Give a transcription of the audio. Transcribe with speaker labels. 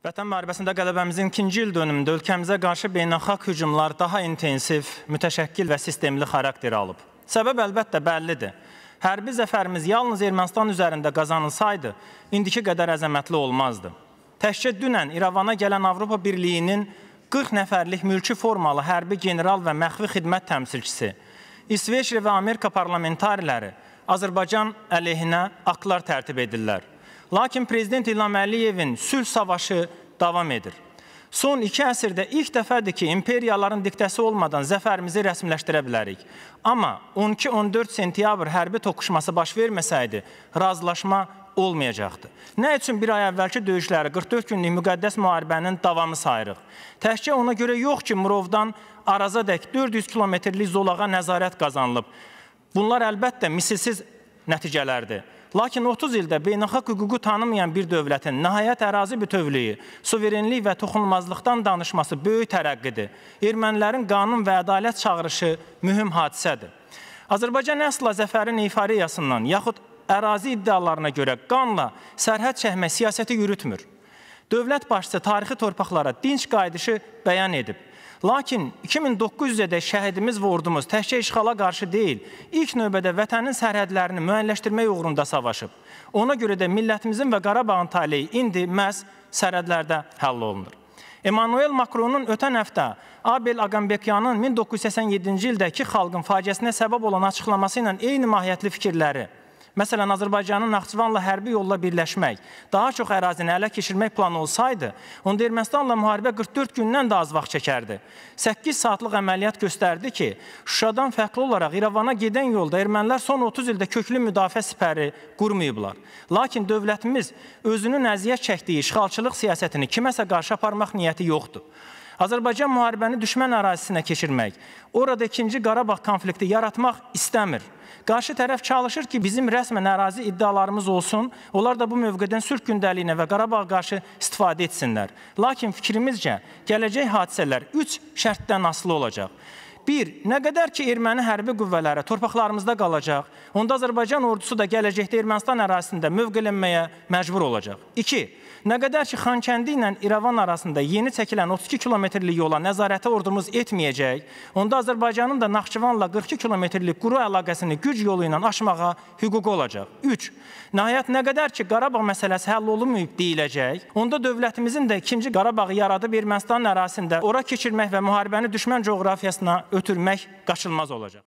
Speaker 1: Vətən müharibəsində qələbəmizin ikinci il dönümündə ölkəmizə qarşı beynəlxalq hücumlar daha intensiv, mütəşəkkil və sistemli xarakter alıb. Səbəb əlbəttə bəllidir. Hərbi zəfərimiz yalnız Ermənistan üzərində qazanılsaydı, indiki qədər əzəmətli olmazdı. Təkcə dünən İrəvana gələn Avropa Birliyinin 40 nəfərlik mülki formalı hərbi general və məxfi xidmət təmsilçisi, İsveçrə və Amerika parlamentariləri Azərbaycan əleyhinə aktlar tərtib edirlər. Lakin prezident İlham Əliyevin sülh savaşı davam edir. Son iki əsrdə ilk dəfədir ki, imperiyaların diktəsi olmadan zəfərimizi rəsmiləşdirə bilərik. Amma 12-14 sentyabr hərbi toqquşması baş verməsəydi, razılaşma olmayacaqdı. Nə üçün bir ay əvvəlki döyüşləri 44 günlük müqəddəs müharibənin davamı sayırıq? Təkcə ona görə yox ki, Murovdan Arazadək 400 kilometrlik zolağa nəzarət qazanılıb. Bunlar əlbəttə misilsiz nəticələrdir. Lakin 30 ildə beynəlxalq hüququ tanımayan bir dövlətin nəhayət ərazi bütövlüyü, suverenlik və toxunulmazlıqdan danışması böyük tərəqqidir. Ermənilərin qanun və ədalət çağırışı mühüm hadisədir. Azərbaycan əsla zəfərin eyfariyasından, yaxud ərazi iddialarına görə qanla sərhəd çəkmə siyasəti yürütmür. Dövlət başçısı tarixi torpaqlara dinç qayıdışı bəyan edib. Lakin 2900-də şəhidimiz və ordumuz təkcə işğala qarşı deyil, ilk növbədə vətənin sərhədlərini müəyyənləşdirmək uğrunda savaşıb. Ona görə də millətimizin və Qarabağın taleyi indi məhz sərhədlərdə həll olunur. Emmanuel Macronun ötən həftə Abel Agambekyanın 1987-ci ildəki xalqın faciəsinə səbəb olan açıqlaması ilə eyni mahiyyətli fikirləri Məsələn, Azərbaycanın Naxçıvanla hərbi yolla birləşmək, daha çox ərazini ələ keçirmək planı olsaydı, onda Ermənistanla müharibə 44 gündən də az vaxt çəkərdi. 8 saatlıq əməliyyat göstərdi ki, Şuşadan fərqli olaraq İrəvana gedən yolda ermənilər son 30 ildə köklü müdafiə sipəri qurmayıblar. Lakin dövlətimiz özünün əziyyət çəkdiyi işğalçılıq siyasətini kiməsə qarşı aparmaq niyyəti yoxdur. Azərbaycan müharibəni düşmən ərazisinə keçirmək, orada 2-ci Qarabağ konflikti yaratmaq istəmir. Qarşı tərəf çalışır ki, bizim rəsmən ərazi iddialarımız olsun, onlar da bu mövqedən sülh gündəliyinə və Qarabağa qarşı istifadə etsinlər. Lakin fikrimizcə, gələcək hadisələr 3 şərtdən asılı olacaq. Bir, nə qədər ki erməni hərbi qüvvələri torpaqlarımızda qalacaq, onda Azərbaycan ordusu da gələcəkdə Ermənistan ərazisində mövqelənməyə məcbur olacaq. İki, nə qədər ki Xankəndi ilə İrəvan arasında yeni çəkilən 32 kilometrlik yola nəzarəti ordumuz etməyəcək, onda Azərbaycanın da Naxçıvanla 42 kilometrlik quru əlaqəsini güc yolu ilə aşmağa hüququ olacaq. Üç, nəhayət nə qədər ki Qarabağ məsələsi həll olunmayıb deyiləcək, onda dövlətimizin də ikinci Qarabağı yaradıb Ermənistanın ərazisində ora keçirmək və müharibəni düşmən coğrafiyasına ötürmək qaçılmaz olacaq.